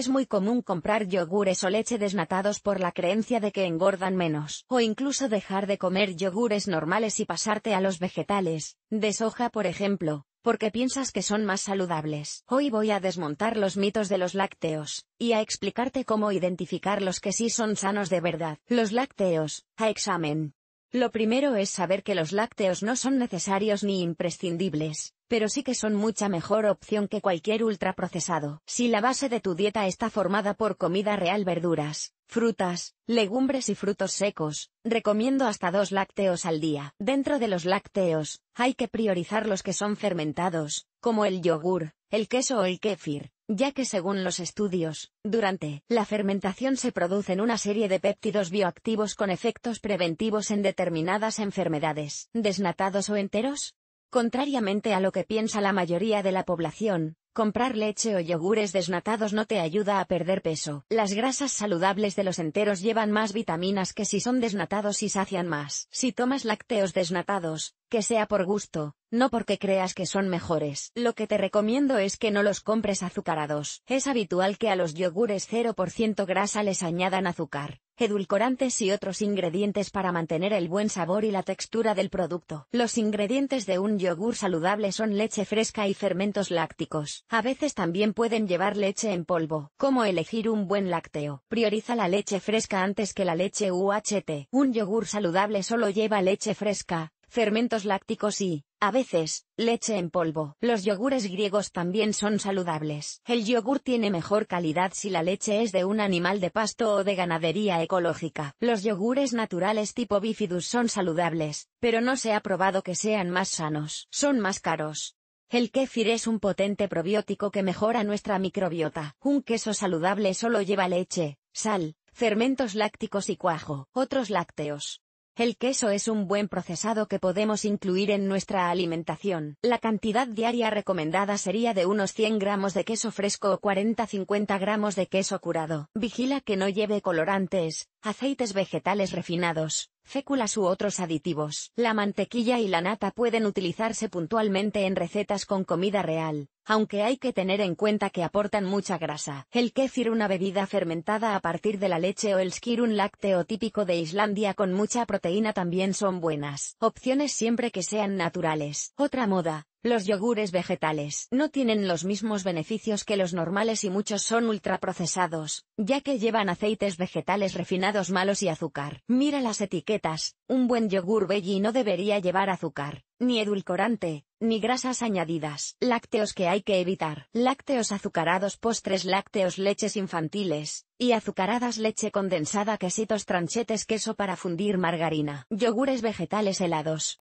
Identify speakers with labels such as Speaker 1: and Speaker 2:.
Speaker 1: es muy común comprar yogures o leche desnatados por la creencia de que engordan menos, o incluso dejar de comer yogures normales y pasarte a los vegetales, de soja por ejemplo, porque piensas que son más saludables. Hoy voy a desmontar los mitos de los lácteos, y a explicarte cómo identificar los que sí son sanos de verdad. Los lácteos, a examen. Lo primero es saber que los lácteos no son necesarios ni imprescindibles, pero sí que son mucha mejor opción que cualquier ultraprocesado. Si la base de tu dieta está formada por comida real verduras, frutas, legumbres y frutos secos, recomiendo hasta dos lácteos al día. Dentro de los lácteos, hay que priorizar los que son fermentados, como el yogur, el queso o el kefir ya que según los estudios, durante la fermentación se producen una serie de péptidos bioactivos con efectos preventivos en determinadas enfermedades, desnatados o enteros. Contrariamente a lo que piensa la mayoría de la población, comprar leche o yogures desnatados no te ayuda a perder peso. Las grasas saludables de los enteros llevan más vitaminas que si son desnatados y sacian más. Si tomas lácteos desnatados, que sea por gusto, no porque creas que son mejores. Lo que te recomiendo es que no los compres azucarados. Es habitual que a los yogures 0% grasa les añadan azúcar, edulcorantes y otros ingredientes para mantener el buen sabor y la textura del producto. Los ingredientes de un yogur saludable son leche fresca y fermentos lácticos. A veces también pueden llevar leche en polvo. ¿Cómo elegir un buen lácteo? Prioriza la leche fresca antes que la leche UHT. Un yogur saludable solo lleva leche fresca, fermentos lácticos y, a veces, leche en polvo. Los yogures griegos también son saludables. El yogur tiene mejor calidad si la leche es de un animal de pasto o de ganadería ecológica. Los yogures naturales tipo bifidus son saludables, pero no se ha probado que sean más sanos. Son más caros. El kéfir es un potente probiótico que mejora nuestra microbiota. Un queso saludable solo lleva leche, sal, fermentos lácticos y cuajo, otros lácteos. El queso es un buen procesado que podemos incluir en nuestra alimentación. La cantidad diaria recomendada sería de unos 100 gramos de queso fresco o 40-50 gramos de queso curado. Vigila que no lleve colorantes, aceites vegetales refinados, féculas u otros aditivos. La mantequilla y la nata pueden utilizarse puntualmente en recetas con comida real, aunque hay que tener en cuenta que aportan mucha grasa. El kéfir, una bebida fermentada a partir de la leche o el skyr, un lácteo típico de Islandia con mucha proteína también son buenas opciones siempre que sean naturales. Otra moda, los yogures vegetales no tienen los mismos beneficios que los normales y muchos son ultraprocesados, ya que llevan aceites vegetales refinados malos y azúcar. Mira las etiquetas, un buen yogur veggie no debería llevar azúcar, ni edulcorante, ni grasas añadidas. Lácteos que hay que evitar. Lácteos azucarados postres lácteos leches infantiles, y azucaradas leche condensada quesitos tranchetes queso para fundir margarina. Yogures vegetales helados.